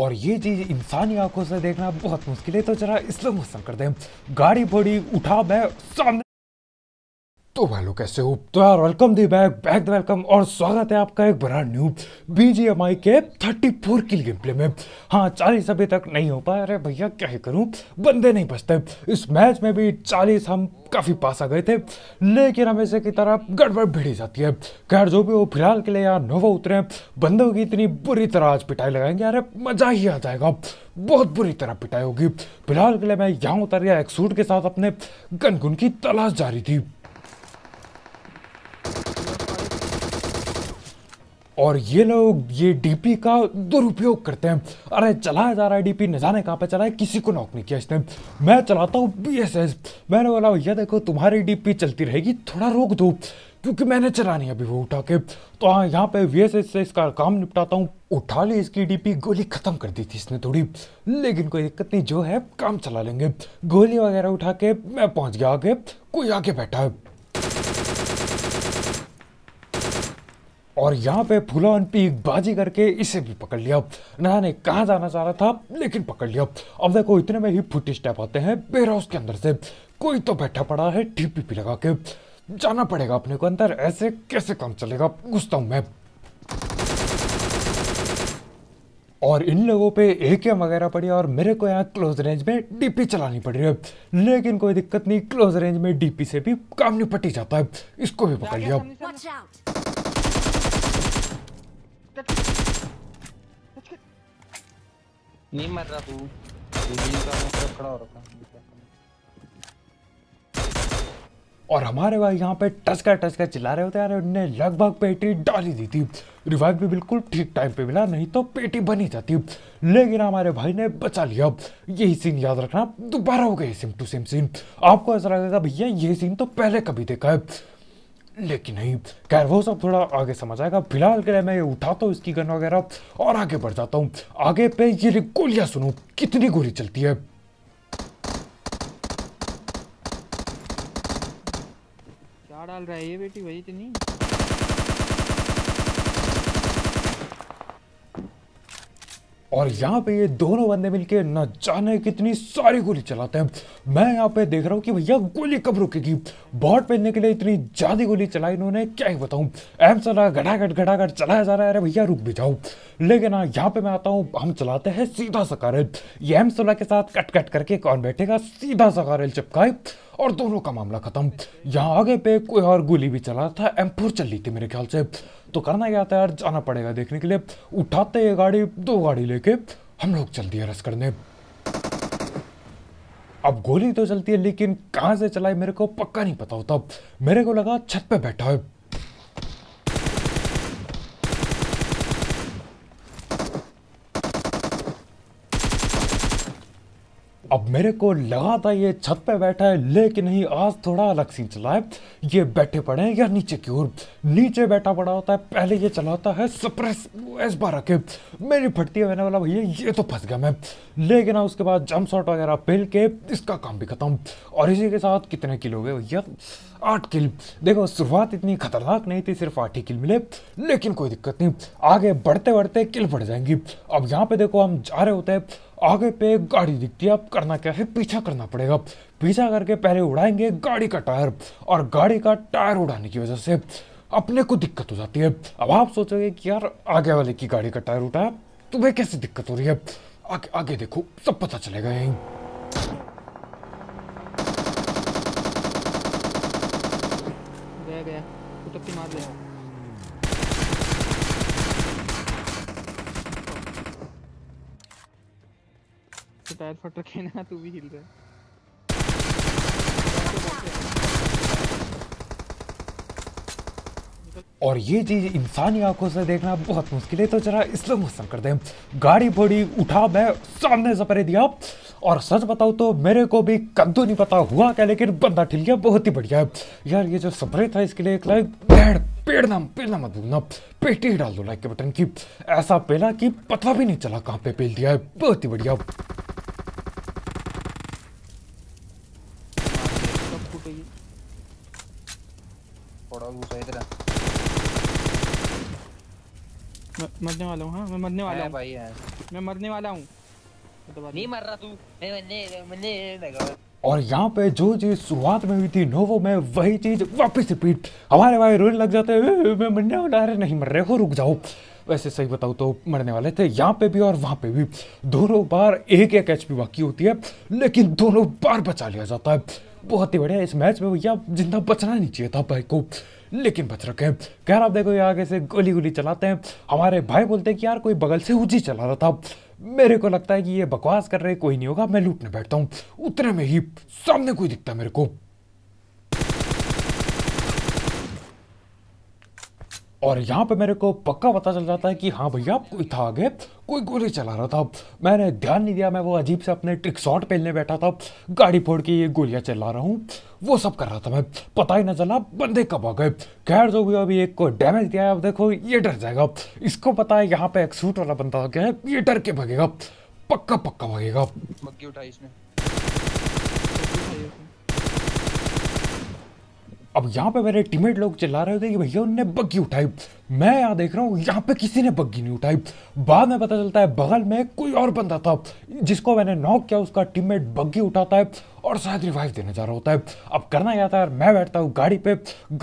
और ये चीज़ इंसानी आंखों से देखना बहुत मुश्किल है तो जरा इसलिए मुस्तम कर हैं गाड़ी बड़ी उठा मैं सामने तो हेलो कैसे हो तो यार welcome the back back the welcome और स्वागत है आपका एक बड़ा new B G M I के थर्टी फोर की गेम प्ले में हाँ चालीस अभी तक नहीं हो पाया अरे भैया क्या ही करूँ बंदे नहीं बचते इस मैच में भी चालीस हम काफ़ी पास आ गए थे लेकिन हमेशा की तरह गड़बड़ भिड़ी जाती है खैर जो भी हो फिलहाल के लिए यार नोवा उतरे बंदों की इतनी बुरी तरह आज पिटाई लगाएंगे अरे मज़ा ही आ जाएगा बहुत बुरी तरह पिटाई होगी फिलहाल के लिए मैं यहाँ उतर गया एक सूट के साथ अपने गनगुन की तलाश जारी थी और ये लोग ये डीपी का दुरुपयोग करते हैं अरे चलाया जा रहा है डीपी न जाने कहाँ पे चला है किसी को नौकरी किया इसने मैं चलाता हूँ बीएसएस मैंने बोला भैया देखो तुम्हारी डीपी चलती रहेगी थोड़ा रोक दो क्योंकि मैंने चलानी अभी वो उठा के तो हाँ यहाँ पे वी से इसका काम निपटाता हूँ उठा ली इसकी डीपी गोली ख़त्म कर दी थी इसने थोड़ी लेकिन कोई दिक्कत नहीं जो है काम चला लेंगे गोली वगैरह उठा के मैं पहुँच गया आगे कोई आगे बैठा है और यहाँ पे फुला पी पीक बाजी करके इसे भी पकड़ लिया नहा ने कहा जाना चाह रहा था लेकिन पकड़ लिया अब देखो इतने में ही फुटी स्टेप आते हैं बेरहाउस के अंदर से कोई तो बैठा पड़ा है टीपीपी लगा के जाना पड़ेगा अपने को अंदर ऐसे कैसे काम चलेगा घुसता हूँ मैं और इन लोगों पे एक वगैरह पड़ी और मेरे को यहाँ क्लोज रेंज में डीपी चलानी पड़ रही है लेकिन कोई दिक्कत नहीं क्लोज रेंज में डीपी से भी काम निपटी जाता है इसको भी पकड़ लिया नहीं मर रहा तू और हमारे भाई यहाँ पे टच का टच का चिल्ला रहे होते यार उनने लगभग पेटी डाली दी थी रिवाइव भी बिल्कुल ठीक टाइम पे मिला नहीं तो पेटी बनी जाती लेकिन हमारे भाई ने बचा लिया यही सीन याद रखना दोबारा हो गया सिम टू सेम सीन आपको ऐसा लगेगा भैया ये सीन तो पहले कभी देखा है लेकिन नहीं खैर वो सब थोड़ा आगे समझ आएगा फिलहाल के लिए मैं ये उठाता हूँ इसकी गन वगैरह और आगे बढ़ जाता हूँ आगे पे ये गोलियाँ सुनो कितनी गोली चलती है क्या डाल रहा है ये बेटी भाई इतनी और यहाँ पे ये दोनों बंदे मिलके न जाने कितनी सारी गोली चलाते हैं मैं यहाँ पे देख रहा हूँ कि भैया गोली कब रुकेगी बॉट पहनने के लिए इतनी ज़्यादा गोली चलाई इन्होंने क्या ही बताऊँ एम चला घटाघट घटाघट चलाया जा रहा है अरे भैया रुक भी जाओ लेकिन हाँ यहाँ पे मैं आता हूँ हम चलाते हैं सीधा सकारल ये एम सोलह के साथ कट कट करके कौन बैठेगा सीधा सकारल चिपकाए और दोनों का मामला खत्म यहाँ आगे पे कोई और गोली भी चला था एम फोर चल रही थी मेरे ख्याल से तो करना क्या था यार जाना पड़ेगा देखने के लिए उठाते ये गाड़ी दो गाड़ी लेके हम लोग चल दिए रस करने अब गोली तो चलती है लेकिन कहाँ से चलाई मेरे को पक्का नहीं पता होता मेरे को लगा छत पे बैठा है अब मेरे को लगा था ये छत पे बैठा है लेकिन नहीं आज थोड़ा अलग सीन चला है ये बैठे पड़े हैं या नीचे की ओर नीचे बैठा पड़ा होता है पहले ये चलाता है सप्रेस एस बारह के मेरी फटती है मैंने बोला भैया ये तो फंस गया मैं लेकिन ना उसके बाद जम्प शॉट वगैरह पहल के इसका काम भी खत्म और इसी के साथ कितने किलो गए भैया आठ किल देखो शुरुआत इतनी खतरनाक नहीं थी सिर्फ आठ ही किल मिले लेकिन कोई दिक्कत नहीं आगे बढ़ते बढ़ते किल बढ़ जाएंगी अब यहाँ पे देखो हम जा रहे होते हैं आगे पे गाड़ी दिखती है अब करना क्या है पीछा करना पड़ेगा पीछा करके पहले उड़ाएंगे गाड़ी का टायर और गाड़ी का टायर उड़ाने की वजह से अपने को दिक्कत हो जाती है अब आप सोचोगे कि यार आगे वाले की गाड़ी का टायर उठाया तुम्हें कैसे दिक्कत हो रही है आगे आगे देखो सब पता चलेगा यहीं फट रखे ना तू भी हिल रहा है और ये चीज इंसानी आंखों से देखना बहुत मुश्किल है तो जरा इसलिए मौसम कर दे गाड़ी बड़ी उठा मैं सामने से परे दिया और सच बताओ तो मेरे को भी कद्दू नहीं पता हुआ क्या लेकिन बंदा ठिल गया बहुत ही बढ़िया है यार ये जो स्प्रे था इसके लिए एक लाइक पेड़ पेड़ नाम पेड़ नाम ना पेटी डाल दो लाइक के बटन की ऐसा पेला कि पता भी नहीं चला कहाँ पे पेल दिया है बहुत ही बढ़िया चाहिए थोड़ा घुसा इधर मरने वाला हूँ हाँ मैं मरने वाला हूँ भाई है मैं मरने वाला हूँ नहीं मर रहा तू मैं मरने मरने लगा और यहाँ पे जो चीज़ शुरुआत में हुई थी नोवो में वही चीज़ वापस रिपीट हमारे भाई रोने लग जाते हैं मैं मरने वाला अरे नहीं मर रहे हो रुक जाओ वैसे सही बताऊँ तो मरने वाले थे यहाँ पे भी और वहाँ पे भी दोनों बार एक एक एच बाकी होती है लेकिन दोनों बार बचा लिया जाता है बहुत ही बढ़िया इस मैच में भैया जिंदा बचना नहीं चाहिए था भाई को लेकिन बच रखे हैं खैर आप देखो ये आगे से गोली गोली चलाते हैं हमारे भाई बोलते हैं कि यार कोई बगल से ऊँची चला रहा था मेरे को लगता है कि ये बकवास कर रहे कोई नहीं होगा मैं लूटने बैठता हूँ उतने में ही सामने कोई दिखता है मेरे को और यहाँ पे मेरे को पक्का पता चल जाता है कि हाँ भैया कोई था आगे कोई गोली चला रहा था मैंने ध्यान नहीं दिया मैं वो अजीब से अपने ट्रिक शॉट पहनने बैठा था गाड़ी फोड़ के ये गोलियाँ चला रहा हूँ वो सब कर रहा था मैं पता ही ना चला बंदे कब आ गए खैर जो भी अभी एक को डैमेज दिया है अब देखो ये डर जाएगा इसको पता है यहाँ पे एक सूट वाला बंदा आ गया है ये डर के भागेगा पक्का पक्का भागेगा मक्की उठाई इसने अब यहाँ पे मेरे टीममेट लोग चिल्ला रहे थे कि भैया उनने बग्गी उठाई मैं यहाँ देख रहा हूँ यहाँ पे किसी ने बग्गी नहीं उठाई बाद में पता चलता है बगल में कोई और बंदा था जिसको मैंने नॉक किया उसका टीममेट बग्गी उठाता है और शायद रिवाइव देने जा रहा होता है अब करना क्या था यार मैं बैठता हूँ गाड़ी पे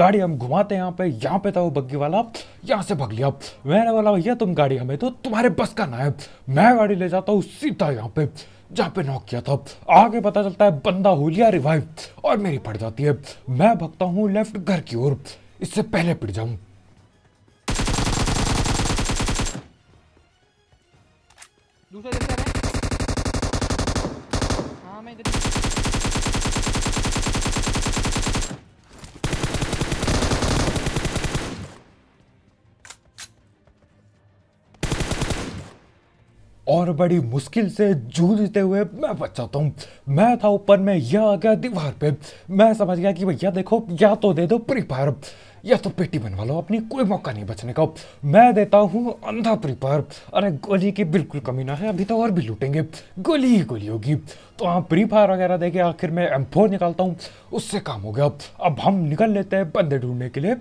गाड़ी हम घुमाते हैं यहाँ पे यहाँ पे था वो बग्गी वाला यहाँ से भग लिया मैंने बोला भैया तुम गाड़ी हमें तो तुम्हारे बस का ना है मैं गाड़ी ले जाता हूँ सीधा यहाँ पे जहाँ पे नॉक किया था आगे पता चलता है बंदा हो लिया रिवाइव और मेरी पड़ जाती है मैं भगता हूँ लेफ्ट घर की ओर इससे पहले पिट जाऊँ दूसरा हाँ मैं इधर में बड़ी मुश्किल से जूझते हुए मैं बच जाता तो हूँ मैं था ऊपर में यह आ गया दीवार पे मैं समझ गया कि भैया देखो या तो दे दो फ्री फायर या तो पेटी बनवा लो अपनी कोई मौका नहीं बचने का मैं देता हूँ अंधा प्रीपायर अरे गोली की बिल्कुल कमी ना है अभी तो और भी लूटेंगे गोली ही गोली होगी तो हाँ प्री फायर वगैरह देखे आखिर मैं एम फोर निकालता हूँ उससे काम हो गया अब हम निकल लेते हैं बंदे ढूंढने के लिए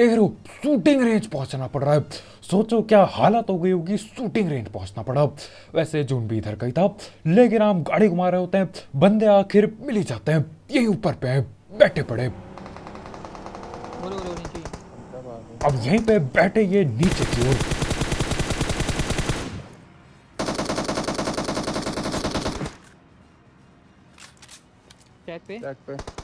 देख रो शूटिंग रेंज पहुँचना पड़ रहा है सोचो क्या हालत हो गई होगी शूटिंग रेंज पहुँचना पड़ा वैसे जून भी इधर कहीं था लेकिन हम गाड़ी घुमा रहे होते हैं बंदे आखिर मिल ही जाते हैं यहीं ऊपर पे बैठे पड़े अब यहीं पे बैठे ये नीचे की ओर चेक पे चेक पे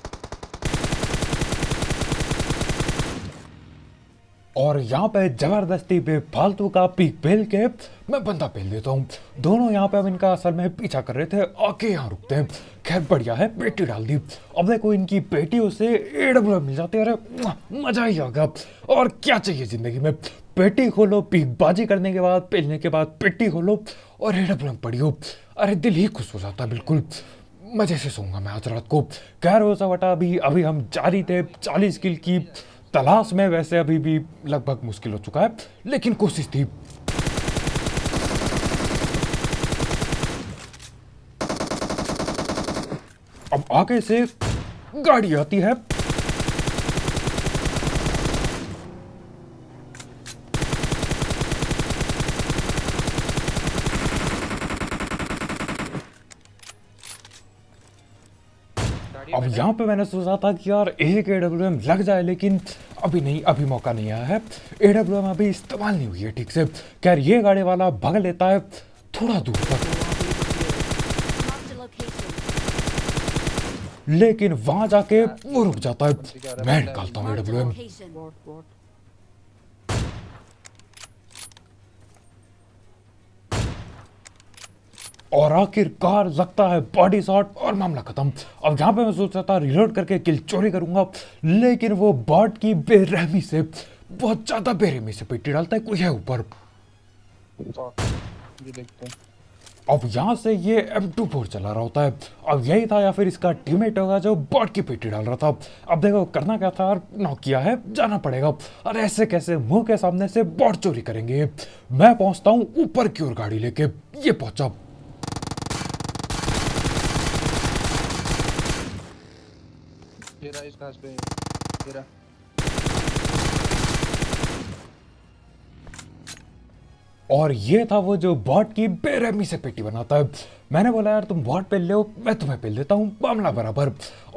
और यहाँ पे ज़बरदस्ती पे फालतू का पीक पेल के मैं बंदा पेल देता हूँ दोनों यहाँ पे अब इनका असल में पीछा कर रहे थे आके यहाँ रुकते हैं खैर बढ़िया है पेटी डाल दी अब देखो इनकी पेटियों से ए डब्ल्यू मिल जाती है अरे मज़ा ही आगा और क्या चाहिए ज़िंदगी में पेटी खोलो पीक बाजी करने के बाद पेलने के बाद पेटी खोलो और ए डब्ल्यू पढ़ियो अरे दिल ही खुश हो जाता बिल्कुल मज़े से सोऊंगा मैं आज रात को खैर रोजा वटा अभी अभी हम जारी थे चालीस किल की तलाश में वैसे अभी भी लगभग मुश्किल हो चुका है लेकिन कोशिश थी अब आगे से गाड़ी आती है अब यहाँ पे मैंने सोचा था कि यार एक ए डब्ल्यू एम लग जाए लेकिन अभी नहीं अभी मौका नहीं आया है ए डब्ल्यू एम अभी इस्तेमाल नहीं हुई है ठीक से खैर ये गाड़ी वाला भग लेता है थोड़ा दूर तक लेकिन वहां जाके वो रुक जाता है मैं निकालता हूँ ए डब्ल्यू एम और आखिरकार लगता है बॉडी शॉट और मामला खत्म अब जहां पे मैं सोच रहा था रिलोड करके किल चोरी करूंगा लेकिन वो बॉट की बेरहमी से बहुत ज़्यादा बेरहमी से पेटी डालता है कोई है ऊपर अब यहाँ से ये एम टू फोर चला रहा होता है अब यही था या फिर इसका टीममेट होगा जो बॉट की पेटी डाल रहा था अब देखो करना क्या था और नॉक किया है जाना पड़ेगा और ऐसे कैसे मुंह के सामने से बॉट चोरी करेंगे मैं पहुंचता हूँ ऊपर की ओर गाड़ी लेके ये पहुंचा घास पे गिरा और ये था वो जो बॉट की बेरहमी से पेटी बनाता है मैंने बोला यार तुम बॉट पे ले मैं तुम्हें पेल देता हूँ मामला बराबर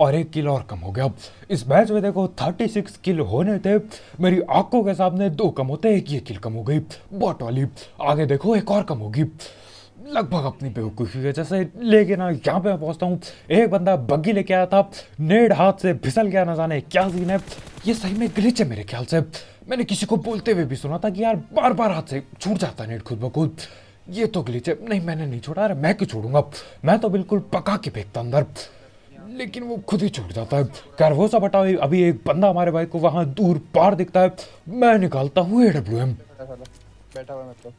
और एक किलो और कम हो गया इस मैच में देखो 36 किल होने थे मेरी आंखों के सामने दो कम होते एक ये किल कम हो गई बॉट वाली आगे देखो एक और कम होगी लगभग अपनी बेवकूफ़ी की वजह से लेकिन हाँ, यहाँ पे मैं पहुँचता हूँ एक बंदा बग्गी लेके आया था नेड हाथ से फिसल गया ना जाने क्या सीन है ये सही में ग्लिच है मेरे ख्याल से मैंने किसी को बोलते हुए भी सुना था कि यार बार बार हाथ से छूट जाता है नेट खुद ब खुद ये तो ग्लिच है नहीं मैंने नहीं छोड़ा अरे मैं क्यों छोड़ूंगा मैं तो बिल्कुल पका के फेंकता अंदर लेकिन वो खुद ही छूट जाता है खैर वो सब हटा अभी एक बंदा हमारे भाई को वहाँ दूर पार दिखता है मैं निकालता हूँ ए डब्ल्यू एम बैठा हुआ मतलब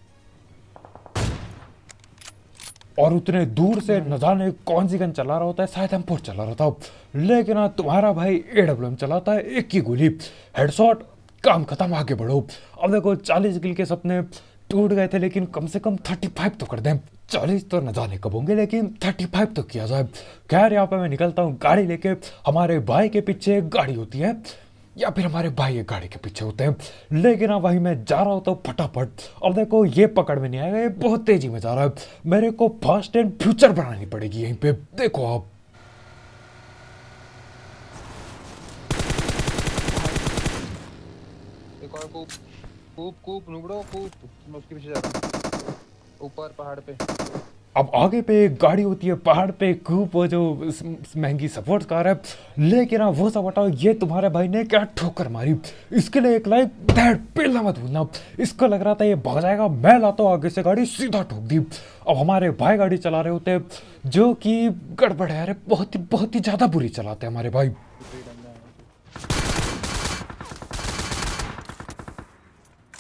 और उतने दूर से न जाने कौन सी गन चला रहा होता है शायद हम फोर चला रहा था लेकिन आज तुम्हारा भाई ए डब्ल्यू एम चलाता है एक ही गोली हेडशॉट काम खत्म आगे बढ़ो अब देखो चालीस गिल के सपने टूट गए थे लेकिन कम से कम थर्टी फाइव तो कर दें चालीस तो न जाने कब होंगे लेकिन थर्टी फाइव तो किया जाए खैर यहाँ पे मैं निकलता हूँ गाड़ी लेके हमारे भाई के पीछे गाड़ी होती है या फिर हमारे भाई गाड़ी के पीछे होते हैं लेकिन अब हाँ, भाई मैं जा रहा होता हूँ फटाफट और देखो ये पकड़ में नहीं आएगा ये बहुत तेजी में जा रहा है मेरे को फास्ट एंड फ्यूचर बनानी पड़ेगी यहीं पे देखो आप कूप कूप कूप कूप उसके पीछे जाता ऊपर पहाड़ पे अब आगे पे गाड़ी होती है पहाड़ पे कूप वो जो महंगी सपोर्ट कार है लेकिन वो सब हटाओ ये तुम्हारे भाई ने क्या ठोकर मारी इसके लिए एक लाइक दैट पेला मत भूलना इसको लग रहा था ये भाग जाएगा मैं लाता हूँ आगे से गाड़ी सीधा ठोक दी अब हमारे भाई गाड़ी चला रहे होते जो कि गड़बड़ है अरे बहुत ही बहुत ही ज़्यादा बुरी चलाते हैं हमारे भाई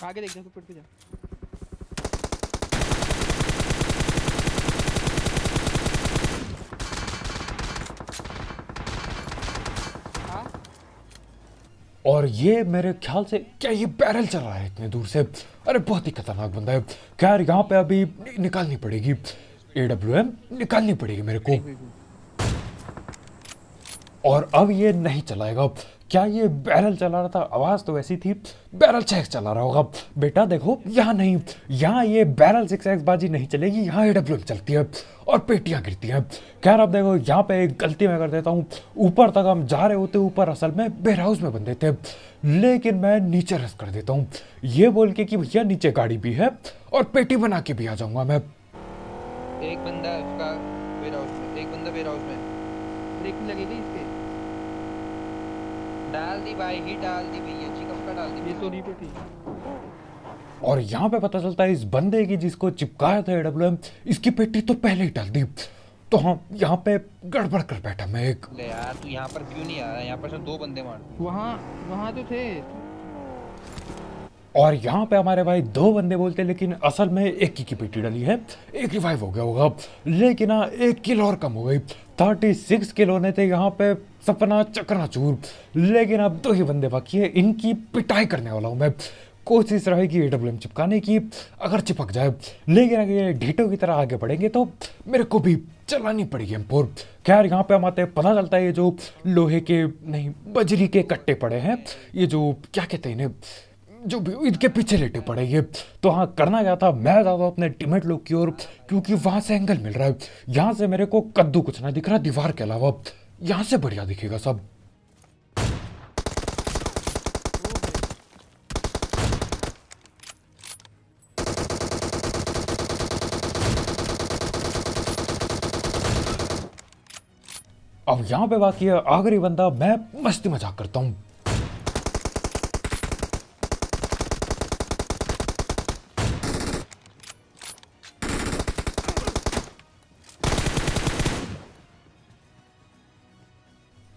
आगे देख तो जा और ये मेरे ख्याल से क्या ये बैरल चल रहा है इतने दूर से अरे बहुत ही खतरनाक बंदा है खैर यहाँ पे अभी निकालनी पड़ेगी ए डब्ल्यू एम निकालनी पड़ेगी मेरे को और अब ये नहीं चलाएगा क्या ये बैरल चला रहा था आवाज़ तो वैसी थी बैरल सिक्स चला रहा होगा बेटा देखो यहाँ नहीं यहाँ ये बैरल सिक्स एक्स बाजी नहीं चलेगी यहाँ ए डब्ल्यू चलती है और पेटियाँ गिरती है खैर अब देखो यहाँ पे एक गलती मैं कर देता हूँ ऊपर तक हम जा रहे होते ऊपर असल में बेरहाउस में बंदे थे लेकिन मैं नीचे रस कर देता हूँ ये बोल के कि भैया नीचे गाड़ी भी है और पेटी बना के भी आ जाऊँगा मैं एक बंदा उसका वेयर में एक बंदा वेयर हाउस में ब्रेक लगेगी डाल दी भाई ही डाल दी भैया चिकन का डाल दी ये तो नहीं पेटी तो और यहाँ पे पता चलता है इस बंदे की जिसको चिपकाया था एडब्ल्यूएम इसकी पेटी तो पहले ही डाल दी तो हाँ यहाँ पे गड़बड़ कर बैठा मैं एक ले यार तू यहाँ पर क्यों नहीं आ रहा यहाँ पर सब दो बंदे मार वहाँ वहाँ तो थे और यहाँ पे हमारे भाई दो बंदे बोलते हैं लेकिन असल में एक की, की पिटी डली है एक रिवाइव हो गया होगा लेकिन हाँ एक किल और कम हो गई थर्टी सिक्स किल होने थे यहाँ पे सपना चकनाचूर लेकिन अब दो ही बंदे बाकी है इनकी पिटाई करने वाला हूँ मैं कोशिश रहेगी ए डब्ल्यू एम चिपकाने की अगर चिपक जाए लेकिन अगर ये ढीटों की तरह आगे बढ़ेंगे तो मेरे को भी चलानी पड़ेगी हम पूर्व खैर यहाँ पे हम आते हैं पता चलता है ये जो लोहे के नहीं बजरी के कट्टे पड़े हैं ये जो क्या कहते हैं इन्हें जो भी इनके पीछे लेटे पड़े ये तो हाँ करना क्या था मैं ज़्यादा अपने टीमेट लोग की ओर क्योंकि वहाँ से एंगल मिल रहा है यहाँ से मेरे को कद्दू कुछ ना दिख रहा दीवार के अलावा यहाँ से बढ़िया दिखेगा सब अब यहाँ पे बाकी आखिरी बंदा मैं मस्ती मजाक करता हूँ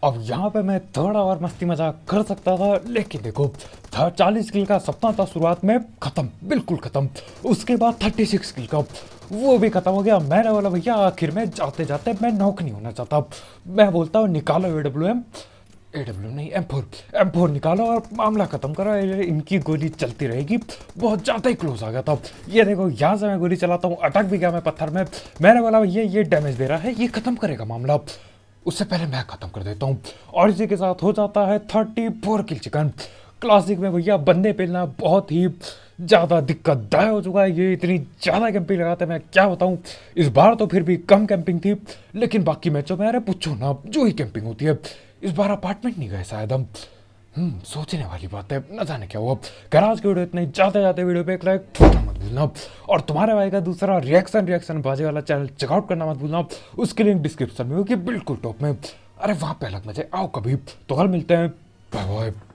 अब यहाँ पे मैं थोड़ा और मस्ती मजाक कर सकता था लेकिन देखो चालीस किल का सपना था शुरुआत में ख़त्म बिल्कुल ख़त्म उसके बाद थर्टी सिक्स किल का वो भी ख़त्म हो गया मैंने बोला भैया आखिर में जाते जाते मैं नौक नहीं होना चाहता मैं बोलता हूँ निकालो A W M A W नहीं एम फोर एम फोर निकालो और मामला ख़त्म करो इनकी गोली चलती रहेगी बहुत ज़्यादा ही क्लोज आ गया था ये देखो यहाँ से मैं गोली चलाता हूँ अटक भी गया मैं पत्थर में मैंने बोला भैया ये डैमेज दे रहा है ये ख़त्म करेगा मामला उससे पहले मैं ख़त्म कर देता हूँ और इसी के साथ हो जाता है thirty four kill chicken classic में भैया बंदे पेलना बहुत ही ज़्यादा दिक्कतदाय हो चुका है ये इतनी ज़्यादा कैंपिंग लगाते मैं क्या बताऊँ इस बार तो फिर भी कम कैंपिंग थी लेकिन बाकी मैचों में अरे पूछो ना जो ही कैंपिंग होती है इस बार अपार्टमेंट नहीं गए शायद हम सोचने वाली बात है न जाने क्या हुआ गराज की वीडियो इतने जाते जाते वीडियो पे एक लाइक मत भूलना और तुम्हारे भाई का दूसरा रिएक्शन रिएक्शन बाजे वाला चैनल चेकआउट करना मत भूलना उसकी लिंक डिस्क्रिप्शन में होगी बिल्कुल टॉप में अरे वहाँ पे अलग मजे आओ कभी तो कल मिलते हैं बाय बाय